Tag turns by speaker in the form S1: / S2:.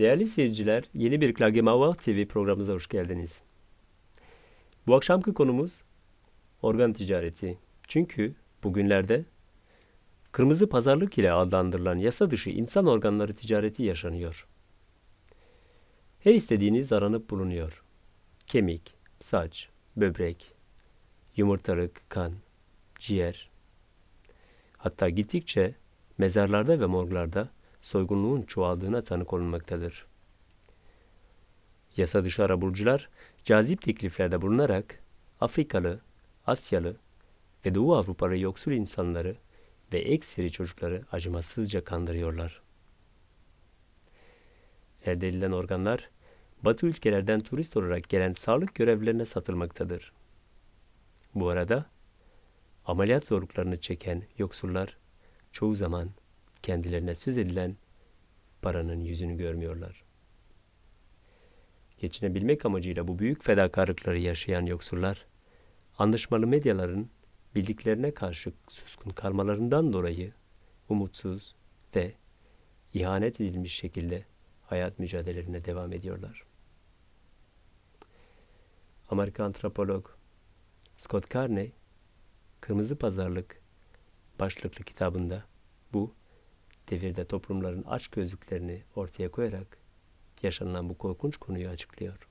S1: Değerli seyirciler, yeni bir Klagemava TV programımıza hoş geldiniz. Bu akşamki konumuz organ ticareti. Çünkü bugünlerde kırmızı pazarlık ile adlandırılan yasa dışı insan organları ticareti yaşanıyor. Her istediğiniz aranıp bulunuyor. Kemik, saç, böbrek, yumurtalık, kan, ciğer. Hatta gittikçe mezarlarda ve morglarda soygunluğun çoğaldığına tanık olunmaktadır. Yasa dışı araburcular cazip tekliflerde bulunarak Afrikalı, Asyalı ve Doğu Avrupalı yoksul insanları ve ekseri çocukları acımasızca kandırıyorlar. Elde edilen organlar Batı ülkelerden turist olarak gelen sağlık görevlilerine satılmaktadır. Bu arada ameliyat zorluklarını çeken yoksullar çoğu zaman kendilerine söz edilen paranın yüzünü görmüyorlar. Geçinebilmek amacıyla bu büyük fedakarlıkları yaşayan yoksullar, anlaşmalı medyaların bildiklerine karşı suskun kalmalarından dolayı umutsuz ve ihanet edilmiş şekilde hayat mücadelelerine devam ediyorlar. Amerika antropolog Scott Carney, Kırmızı Pazarlık başlıklı kitabında bu devirde toplumların aç gözlüklerini ortaya koyarak yaşanan bu korkunç konuyu açıklıyor.